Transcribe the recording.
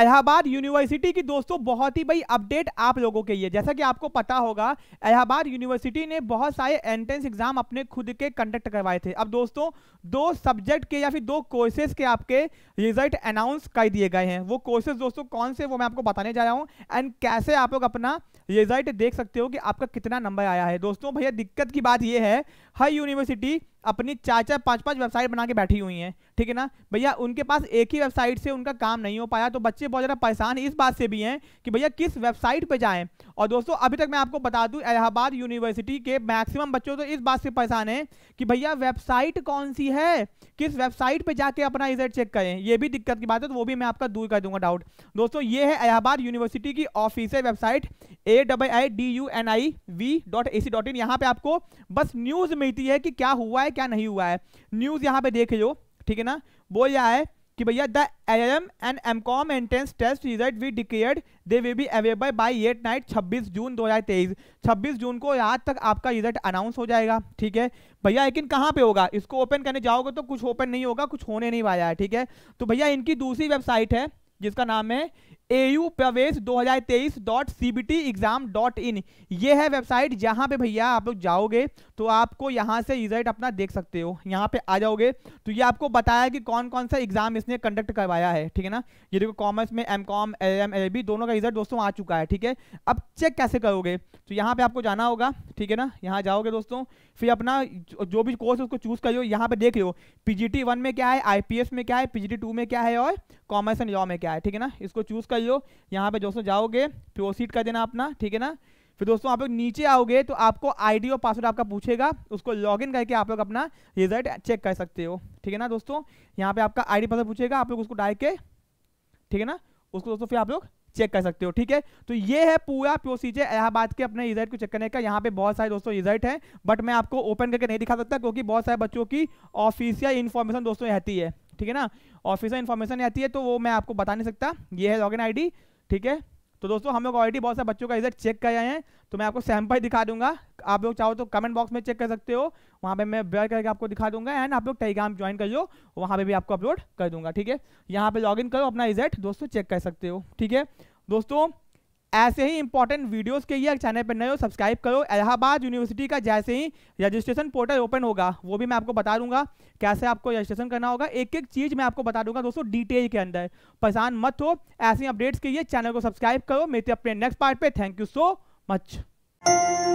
Allahabad university की दोस्तों बहुत ही बड़ी अपडेट आप लोगों के लिए जैसा कि आपको पता होगा इलाहाबाद यूनिवर्सिटी ने बहुत सारे एंट्रेंस एग्जाम अपने खुद के कंडक्ट करवाए थे अब दोस्तों दो सब्जेक्ट के या फिर दो कोर्सेज के आपके रिजल्ट अनाउंस कर दिए गए हैं वो कोर्सेज दोस्तों कौन से वो मैं आपको बताने जा रहा हूँ एंड कैसे आप लोग अपना रिजल्ट देख सकते हो कि आपका कितना नंबर आया है दोस्तों भैया दिक्कत की बात यह है हर यूनिवर्सिटी अपनी चार चार पाँच पाँच वेबसाइट बना के बैठी हुई हैं ठीक है ना भैया उनके पास एक ही वेबसाइट से उनका काम नहीं हो पाया तो बच्चे बहुत ज़्यादा परेशान इस बात से भी हैं कि भैया किस वेबसाइट पर जाएँ और दोस्तों अभी तक मैं आपको बता दूँ इलाहाबाद यूनिवर्सिटी के मैक्सिमम बच्चों तो इस बात से परेशान हैं कि भैया वेबसाइट कौन सी है किस वेबसाइट पर जाके अपना रिजल्ट चेक करें ये भी दिक्कत की बात है तो वो भी मैं आपका दूर कर दूंगा डाउट दोस्तों ये है इलाहाबाद यूनिवर्सिटी की official website A double I D U N I V dot A C dot in यहाँ पर आपको बस न्यूज़ मिलती है कि क्या हुआ है क्या नहीं हुआ है न्यूज यहाँ पे देख लो ठीक है ना बोल रहा है कि भैया the M and M com entrance test result we declare they way be available by eight night 26 June 2023 26 जून को रात तक आपका रिजल्ट अनाउंस हो जाएगा ठीक है भैया लेकिन कहाँ पे होगा इसको ओपन करने जाओगे तो कुछ ओपन नहीं होगा कुछ होने नहीं वाला है ठीक है तो भैया इनकी दूसरी वेबसाइट है जिसका नाम है एयू प्रवेश तेईस dot C B T exam dot in ये है वेबसाइट जहां पे भैया आप लोग जाओगे तो आपको यहां से रिजल्ट अपना देख सकते हो यहाँ पे आ जाओगे तो ये आपको बताया कि कौन कौन सा एग्जाम इसने कंडक्ट करवाया है ठीक है ना ये देखो कॉमर्स में M com L M L B दोनों का रिजल्ट दोस्तों आ चुका है ठीक है अब चेक कैसे करोगे तो यहाँ पे आपको जाना होगा ठीक है ना यहाँ जाओगे दोस्तों फिर अपना जो भी कोर्स उसको चूज़ करियो यहाँ पे देख लो पी जी टी वन में क्या है आई पी एस में क्या है पी जी टी टू में क्या है और कॉमर्स एंड लॉ में क्या है ठीक है ना इसको चूज़ कर करियो यहाँ पे दोस्तों जाओगे प्रोसीड कर देना अपना ठीक है ना फिर दोस्तों आप लोग नीचे आओगे तो आपको आईडी और पासवर्ड आपका पूछेगा उसको लॉगिन करके आप लोग अपना रिजल्ट चेक कर सकते हो ठीक है ना दोस्तों यहाँ पे आपका आईडी पासवर्ड पूछेगा आप लोग उसको डाल के ठीक है ना उसको दोस्तों फिर आप लोग चेक कर सकते हो ठीक है तो ये है पूरा प्रोसीजर इलाहाबाद के अपने रिजल्ट को चेक करने का यहाँ पे बहुत सारे दोस्तों रिजल्ट है बट मैं आपको ओपन करके नहीं दिखा सकता क्योंकि बहुत सारे बच्चों की ऑफिशियल इन्फॉर्मेशन दोस्तों रहती है ठीक है ना ऑफिसर इन्फॉर्मेशन आती है तो वो मैं आपको बता नहीं सकता ये है लॉगिन आईडी ठीक है तो दोस्तों हम लोग ऑलरेडी बहुत सारे बच्चों का रिजल्ट चेक कर रहे हैं तो मैं आपको सैंपल दिखा दूंगा आप लोग चाहो तो कमेंट बॉक्स में चेक कर सकते हो वहाँ पे मैं बेयर करके आपको दिखा दूंगा एंड आप लोग टेलीग्राम ज्वाइन कर लो वहाँ पे भी आपको अपलोड कर दूंगा ठीक है यहाँ पे लॉगिन करो अपना रिजल्ट दोस्तों चेक कर सकते हो ठीक है दोस्तों ऐसे ही इंपॉर्टेंट वीडियोस के लिए चैनल पर नए हो सब्सक्राइब करो इलाहाबाद यूनिवर्सिटी का जैसे ही रजिस्ट्रेशन पोर्टल ओपन होगा वो भी मैं आपको बता दूंगा कैसे आपको रजिस्ट्रेशन करना होगा एक एक चीज़ मैं आपको बता दूंगा दोस्तों डिटेल के अंदर परेशान मत हो ऐसे अपडेट्स के लिए चैनल को सब्सक्राइब करो मेरे अपने नेक्स्ट पार्ट पे थैंक यू सो मच